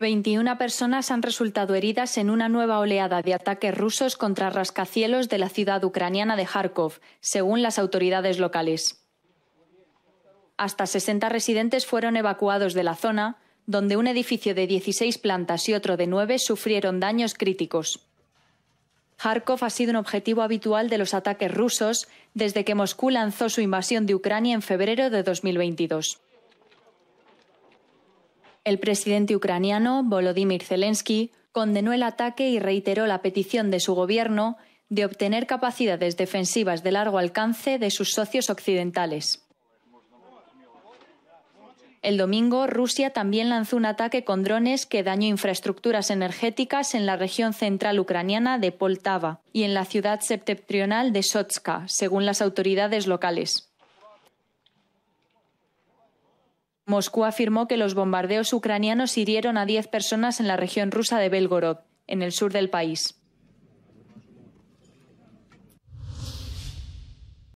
21 personas han resultado heridas en una nueva oleada de ataques rusos contra rascacielos de la ciudad ucraniana de Kharkov, según las autoridades locales. Hasta 60 residentes fueron evacuados de la zona, donde un edificio de 16 plantas y otro de 9 sufrieron daños críticos. Kharkov ha sido un objetivo habitual de los ataques rusos desde que Moscú lanzó su invasión de Ucrania en febrero de 2022. El presidente ucraniano Volodymyr Zelensky condenó el ataque y reiteró la petición de su gobierno de obtener capacidades defensivas de largo alcance de sus socios occidentales. El domingo, Rusia también lanzó un ataque con drones que dañó infraestructuras energéticas en la región central ucraniana de Poltava y en la ciudad septentrional de Sotska, según las autoridades locales. Moscú afirmó que los bombardeos ucranianos hirieron a 10 personas en la región rusa de Belgorod, en el sur del país.